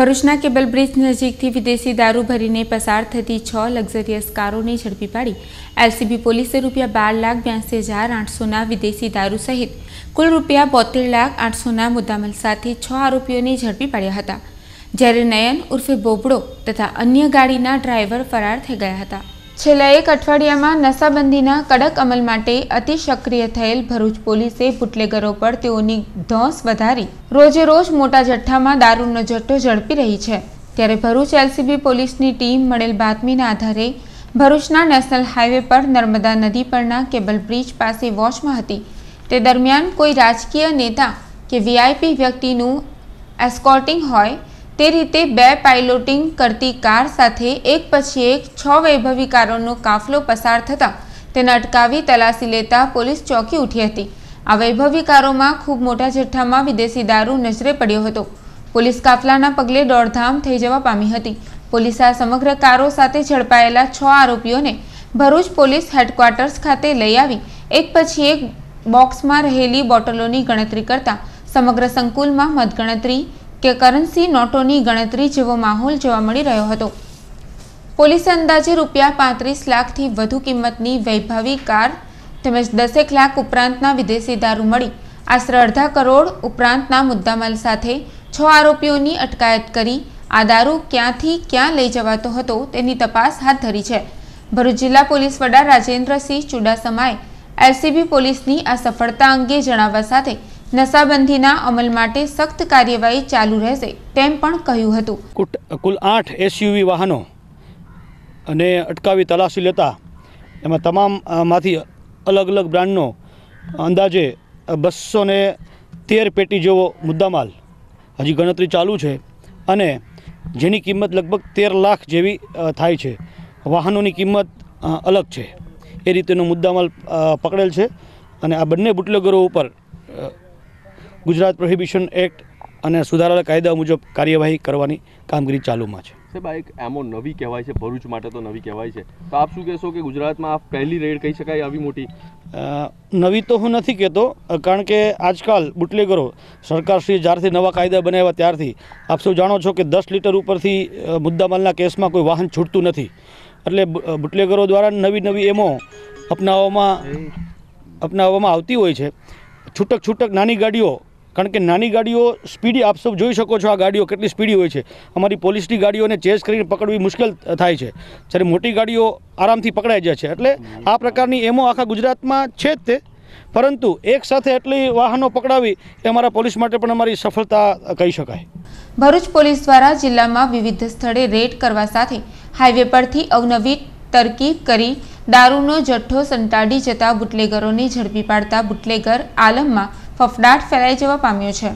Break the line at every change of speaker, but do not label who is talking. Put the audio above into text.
ભરૂચના cable bridge નજીકથી વિદેશી દારૂ ભરીને પસાર થતી છ લક્ઝરિયસ કારોને ઝડપી પાડી એલસીબી પોલીસે રૂપિયા બાર લાખ બ્યાસી હજાર આઠસોના વિદેશી દારૂ સહિત કુલ રૂપિયા બોતેર લાખ આઠસોના મુદ્દામલ સાથે છ આરોપીઓને ઝડપી પાડ્યા હતા જ્યારે નયન ઉર્ફે બોબડો તથા અન્ય ગાડીના ડ્રાઈવર ફરાર થઈ ગયા હતા છેલ્લા એક અઠવાડિયામાં નશાબંધીના કડક અમલ માટે અતિ સક્રિય થયેલ ભરૂચ પોલીસે બુટલેગરો પર તેઓની ધોંસ વધારી રોજે રોજ મોટા જથ્થામાં દારૂનો જથ્થો ઝડપી રહી છે ત્યારે ભરૂચ એલસીબી પોલીસની ટીમ મળેલ બાતમીના આધારે ભરૂચના નેશનલ હાઈવે પર નર્મદા નદી પરના કેબલ બ્રિજ પાસે વોચમાં હતી તે દરમિયાન કોઈ રાજકીય નેતા કે વીઆઈપી વ્યક્તિનું એસ્કોર્ટિંગ હોય તે રીતે બે પાઇલોટિંગ કરતી કાર સાથે એક પછી એક છ વૈભવી કારોનો કાફલો પસાર થતાં તેને અટકાવી તલાશી લેતા પોલીસ ચોંકી ઉઠી હતી આ વૈભવી કારોમાં ખૂબ મોટા જથ્થામાં વિદેશી દારૂ નજરે પડ્યો હતો પોલીસ કાફલાના પગલે દોડધામ થઈ જવા પામી હતી પોલીસ આ સમગ્ર કારો સાથે ઝડપાયેલા છ આરોપીઓને ભરૂચ પોલીસ હેડક્વાર્ટર્સ ખાતે લઈ આવી એક પછી એક બોક્સમાં રહેલી બોટલોની ગણતરી કરતા સમગ્ર સંકુલમાં મતગણતરી કે કરન્સી નોટોની ગણતરી જેવો માહોલ જોવા મળી રહ્યો હતો પોલીસે અંદાજે રૂપિયા પાંત્રીસ લાખથી વધુ કિંમતની વૈભવી કાર તેમજ દસેક લાખ ઉપરાંતના વિદેશી દારૂ મળી આશરે અડધા કરોડ ઉપરાંતના મુદ્દામાલ સાથે છ આરોપીઓની અટકાયત કરી આ દારૂ ક્યાંથી ક્યાં લઈ જવાતો હતો તેની તપાસ હાથ ધરી છે ભરૂચ જિલ્લા પોલીસ વડા રાજેન્દ્રસિંહ ચુડાસમાએ એલસીબી પોલીસની આ સફળતા અંગે જણાવવા સાથે નશાબંધીના અમલ માટે સખ્ત કાર્યવાહી ચાલુ રહેશે તેમ પણ કહ્યું હતું
કુલ આઠ એસયુવી વાહનો અને અટકાવી તલાશી લેતા એમાં તમામમાંથી અલગ અલગ બ્રાન્ડનો અંદાજે બસો તેર પેટી જેવો મુદ્દામાલ હજી ગણતરી ચાલુ છે અને જેની કિંમત લગભગ તેર લાખ જેવી થાય છે વાહનોની કિંમત અલગ છે એ રીતેનો મુદ્દામાલ પકડેલ છે અને આ બંને બુટલેગરો ઉપર ગુજરાત પ્રોહિબિશન એક્ટ અને સુધારેલા કાયદા મુજબ કાર્યવાહી કરવાની કામગીરી ચાલુમાં છે સાહેબ આ એક એમો નવી કહેવાય છે ભરૂચ માટે તો નવી કહેવાય છે તો આપ શું કહેશો કે ગુજરાતમાં આ પહેલી રેડ કહી શકાય આવી મોટી નવી તો હું નથી કહેતો કારણ કે આજકાલ બુટલેગરો સરકારશ્રી જ્યારથી નવા કાયદા બનાવ્યા ત્યારથી આપ સૌ જાણો છો કે દસ લીટર ઉપરથી મુદ્દામાલના કેસમાં કોઈ વાહન છૂટતું નથી એટલે બુટલેગરો દ્વારા નવી નવી એમો અપનાવવામાં અપનાવવામાં આવતી હોય છે છૂટક છૂટક નાની ગાડીઓ કારણ કે નાની ગાડીઓ સ્પીડી આપ સૌ જોઈ શકો છો આ ગાડીઓ કેટલી સ્પીડી હોય છે અમારી પોલીસની ગાડીઓને ચેસ કરીને પકડવી મુશ્કેલ થાય છે જ્યારે મોટી ગાડીઓ આરામથી પકડાઈ જાય છે એટલે આ પ્રકારની એમો આખા ગુજરાતમાં છે જ તે પરંતુ એક સાથે એટલી વાહનો પકડાવી એ અમારા પોલીસ માટે પણ અમારી સફળતા કહી શકાય
ભરૂચ પોલીસ દ્વારા જિલ્લામાં વિવિધ સ્થળે રેડ કરવા સાથે હાઈવે પરથી અવનવી તરકીબ કરી દારૂનો જથ્થો સંતાડી જતા બુટલેગરોને ઝડપી પાડતા બુટલેગર આલમમાં ફફડાટ ફેલાઈ જવા પામ્યો છે